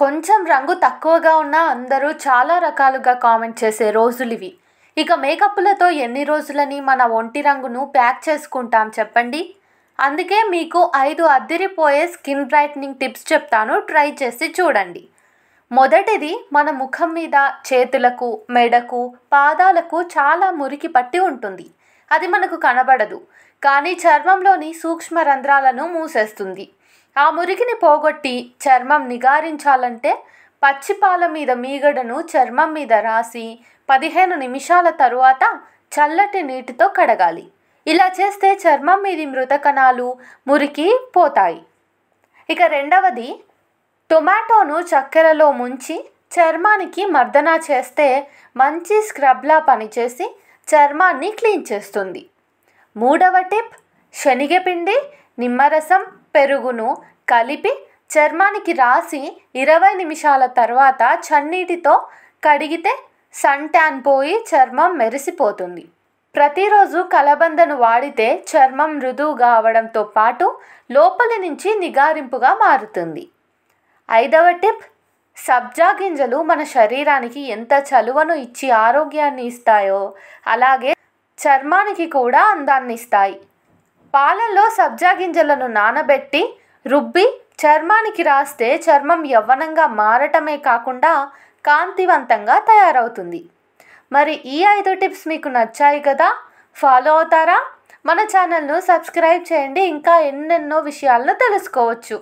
కొంచెం రంగు తక్కువగా ఉన్నా అందరూ చాలా రకాలుగా కామెంట్ చేసే రోజులు ఇవి ఇక మేకప్లతో ఎన్ని రోజులని మన ఒంటి రంగును ప్యాక్ చేసుకుంటాం చెప్పండి అందుకే మీకు ఐదు అద్దిరిపోయే స్కిన్ బ్రైట్నింగ్ టిప్స్ చెప్తాను ట్రై చేసి చూడండి మొదటిది మన ముఖం మీద చేతులకు మెడకు పాదాలకు చాలా మురికి పట్టి ఉంటుంది అది మనకు కనబడదు కానీ చర్మంలోని సూక్ష్మ రంధ్రాలను మూసేస్తుంది ఆ మురికిని పోగొట్టి చర్మం నిగారించాలంటే పచ్చిపాల మీద మీగడను చర్మం మీద రాసి పదిహేను నిమిషాల తరువాత చల్లటి నీటితో కడగాలి ఇలా చేస్తే చర్మం మీది మృత కణాలు మురికి పోతాయి ఇక రెండవది టొమాటోను చక్కెరలో ముంచి చర్మానికి మర్దన చేస్తే మంచి స్క్రబ్లా పనిచేసి చర్మాన్ని క్లీన్ చేస్తుంది మూడవ టిప్ శనిగపిండి నిమ్మరసం పెరుగును కలిపి చర్మానికి రాసి ఇరవై నిమిషాల తర్వాత చన్నీటితో కడిగితే సన్ ట్యాన్ పోయి చర్మం మెరిసిపోతుంది ప్రతిరోజు కలబందను వాడితే చర్మం మృదువుగా అవడంతో పాటు లోపలి నుంచి నిగారింపుగా మారుతుంది ఐదవ టిప్ సబ్జా గింజలు మన శరీరానికి ఎంత చలువను ఇచ్చి ఆరోగ్యాన్ని ఇస్తాయో అలాగే చర్మానికి కూడా అందాన్ని ఇస్తాయి పాలల్లో సబ్జా గింజలను నానబెట్టి రుబ్బి చర్మానికి రాస్తే చర్మం యవ్వనంగా మారటమే కాకుండా కాంతివంతంగా తయారవుతుంది మరి ఈ ఐదు టిప్స్ మీకు నచ్చాయి కదా ఫాలో అవుతారా మన ఛానల్ను సబ్స్క్రైబ్ చేయండి ఇంకా ఎన్నెన్నో విషయాలను తెలుసుకోవచ్చు